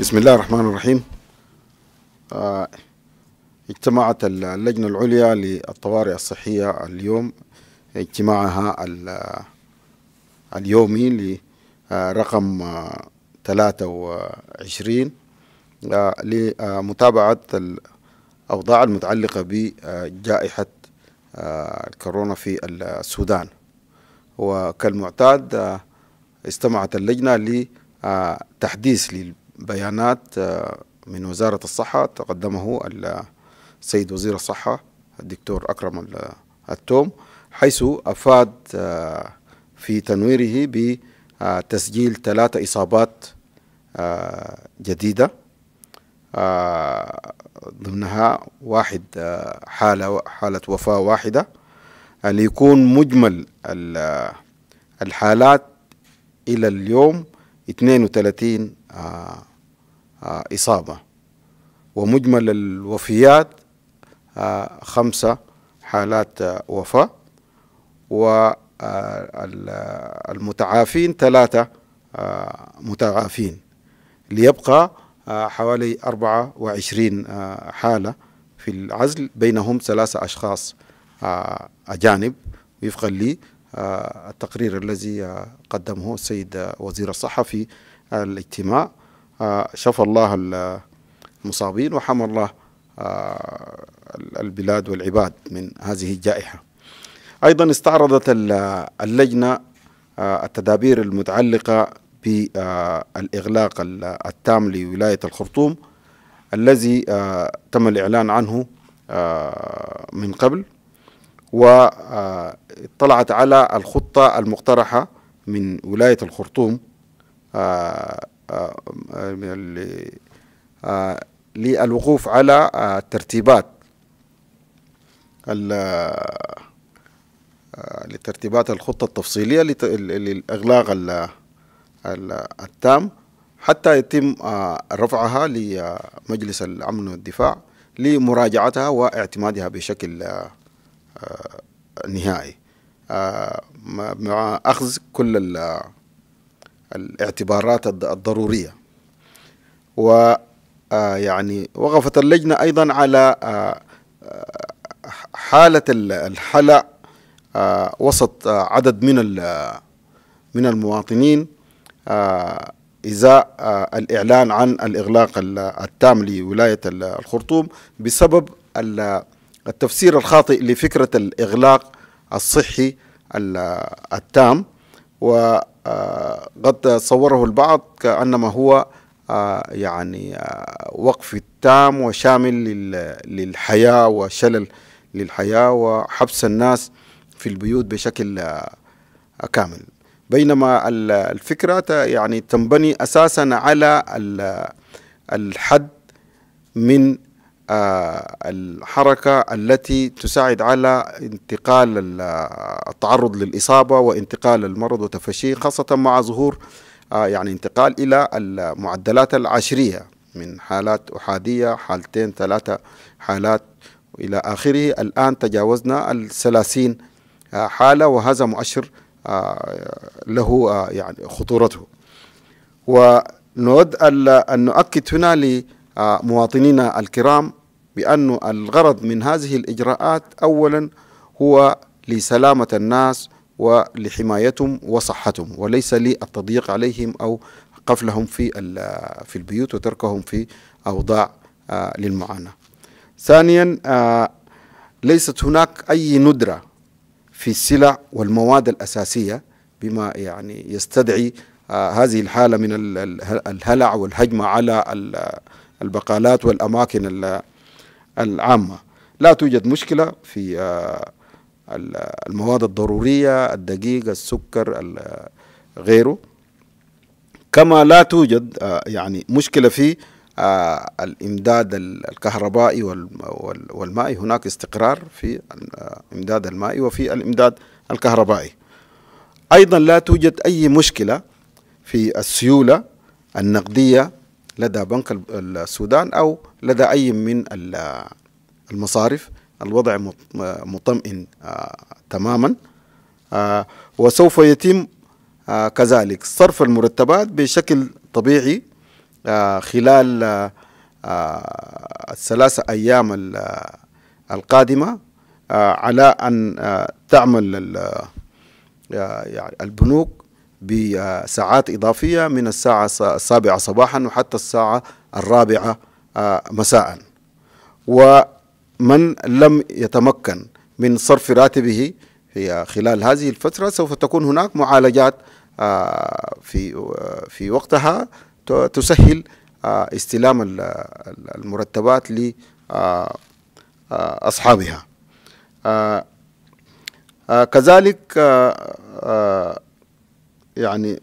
بسم الله الرحمن الرحيم آه، اجتمعت اللجنة العليا للطوارئ الصحية اليوم اجتماعها اليومي لرقم 23 آه، آه، لمتابعة الأوضاع المتعلقة بجائحة الكورونا في السودان وكالمعتاد استمعت اللجنة لتحديث بيانات آه، من وزارة الصحة تقدمه السيد وزير الصحة الدكتور أكرم التوم حيث أفاد آه، في تنويره بتسجيل آه، ثلاثة إصابات جديدة ضمنها واحد حالة حالة وفاة واحدة ليكون مجمل الحالات إلى اليوم 32 آه، إصابة ومجمل الوفيات آه، خمسة حالات آه، وفاة والمتعافين ثلاثة متعافين ليبقى حوالي 24 حالة في العزل بينهم ثلاثة أشخاص أجانب وفقا للتقرير الذي قدمه السيد وزير الصحة في الاجتماع شفى الله المصابين وحمى الله آه، البلاد والعباد من هذه الجائحة أيضا استعرضت اللجنة آه، التدابير المتعلقة بالإغلاق آه، التام لولاية الخرطوم الذي تم الإعلان عنه من قبل واطلعت على الخطة المقترحة من ولاية الخرطوم آه، للوقوف على الترتيبات آه، آه، لترتيبات الخطة التفصيليه للإغلاق التام حتى يتم رفعها لمجلس الأمن والدفاع لمراجعتها واعتمادها بشكل نهائي مع أخذ كل الاعتبارات الضرورية و آه، يعني وقفت اللجنة أيضا على آه، آه، حالة الحلع وسط عدد من من المواطنين إزاء الإعلان عن الإغلاق التام لولاية الخرطوم بسبب التفسير الخاطئ لفكرة الإغلاق الصحي التام و آه، قد صوره البعض كأنما هو آه، يعني آه، وقف تام وشامل للحياة وشلل للحياة وحبس الناس في البيوت بشكل كامل بينما الفكرة يعني تنبني أساسا على الحد من آه، الحركة التي تساعد على انتقال آه، التعرض للإصابة وانتقال المرض وتفشيه خاصة مع ظهور آه، يعني انتقال إلى المعدلات العشرية من حالات أحادية حالتين ثلاثة حالات إلى آخره الآن تجاوزنا الثلاثين حالة وهذا مؤشر له يعني خطورته ونود أن نؤكد هنا لمواطنينا الكرام بأن الغرض من هذه الإجراءات أولا هو لسلامة الناس ولحمايتهم وصحتهم وليس للتضييق عليهم أو قفلهم في في البيوت وتركهم في أوضاع آه، للمعاناة ثانيا آه، ليست هناك أي ندرة في السلع والمواد الأساسية بما يعني يستدعي آه، هذه الحالة من الهلع والهجمة على البقالات والأماكن العامة لا توجد مشكلة في آه، المواد الضرورية الدقيق السكر غيره كما لا توجد آه، يعني مشكلة في آه، الإمداد الكهربائي والمائي هناك استقرار في الإمداد المائي وفي الإمداد الكهربائي أيضا لا توجد أي مشكلة في السيولة النقدية لدى بنك السودان أو لدى أي من المصارف الوضع مطمئن آه، تماما آه، وسوف يتم آه، كذلك صرف المرتبات بشكل طبيعي خلال الثلاثة أيام القادمة على أن تعمل يعني البنوك بساعات إضافية من الساعة السابعة صباحا وحتى الساعة الرابعة آه، مساء ومن لم يتمكن من صرف راتبه في خلال هذه الفترة سوف تكون هناك معالجات آه، في في وقتها تسهل آه، استلام المرتبات لأصحابها كذلك يعني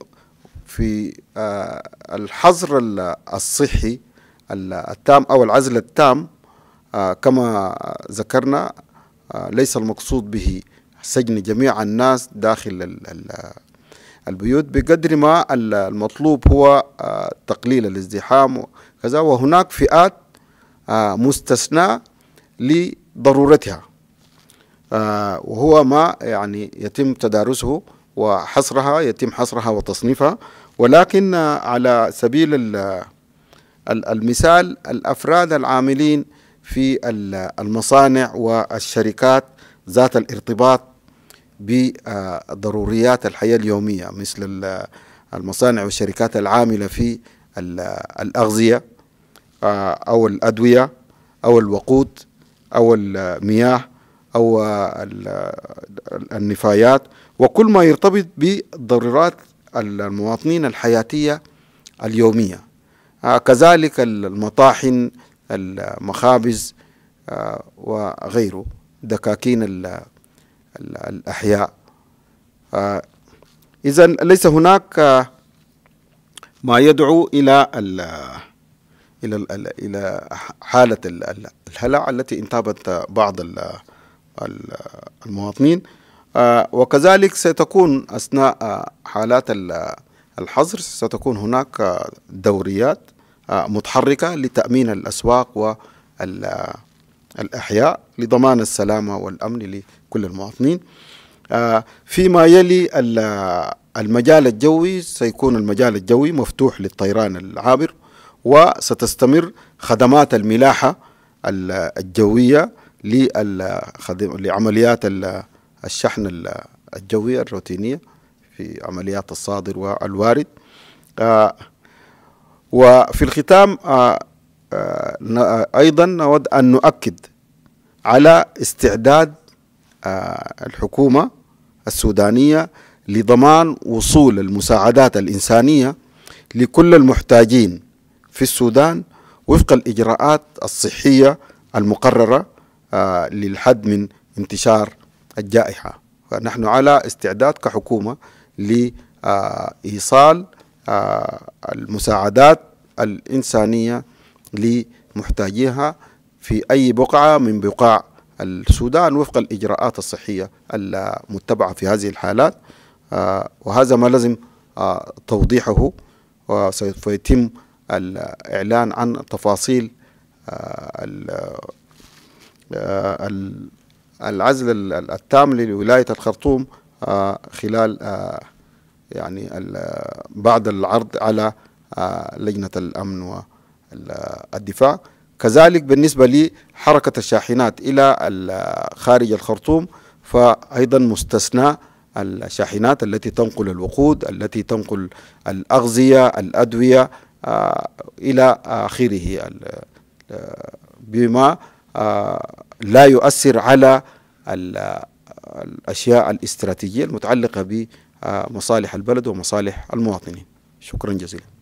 في آه، الحظر الصحي التام أو العزل التام آه، كما ذكرنا آه، ليس المقصود به سجن جميع الناس داخل البيوت بقدر ما المطلوب هو تقليل الازدحام وكذا وهناك فئات مستثناة لضرورتها وهو ما يعني يتم تدارسه وحصرها يتم حصرها وتصنيفها ولكن على سبيل المثال الأفراد العاملين في المصانع والشركات ذات الارتباط بضروريات الحياة اليومية مثل المصانع والشركات العاملة في الأغذية آه، أو الأدوية أو الوقود أو المياه أو النفايات وكل ما يرتبط بضرورات المواطنين الحياتية اليومية آه، كذلك المطاحن المخابز آه، وغيره دكاكين الأحياء آه، إذا ليس هناك ما يدعو إلى إلى إلى حالة الهلع التي انتابت بعض المواطنين آه، وكذلك ستكون أثناء آه، حالات الحظر ستكون هناك آه، دوريات متحركة لتأمين الأسواق والأحياء لضمان السلامة والأمن لكل المواطنين فيما يلي المجال الجوي سيكون المجال الجوي مفتوح للطيران العابر وستستمر خدمات الملاحة الجوية لعمليات الشحن الجوي الروتينية في عمليات الصادر والوارد آه، وفي الختام آه، آه، أيضا نود أن نؤكد على استعداد الحكومة السودانية لضمان وصول المساعدات الإنسانية لكل المحتاجين في السودان وفق الإجراءات الصحية المقررة آه، للحد من انتشار الجائحة ونحن على استعداد كحكومة لإيصال آه، المساعدات الإنسانية لمحتاجيها في أي بقعة من بقاع السودان وفق الإجراءات الصحية المتبعة في هذه الحالات آه، وهذا ما لازم توضيحه وسوف يتم الإعلان عن تفاصيل آه، العزل التام لولاية الخرطوم آه، خلال آه، يعني بعد العرض على لجنة الأمن والدفاع كذلك بالنسبة لحركة الشاحنات إلى خارج الخرطوم فأيضا مستثنى الشاحنات التي تنقل الوقود التي تنقل الأغذية الأدوية إلى آخره بما لا يؤثر على الأشياء الاستراتيجية المتعلقة بمصالح البلد ومصالح المواطنين شكرا جزيلا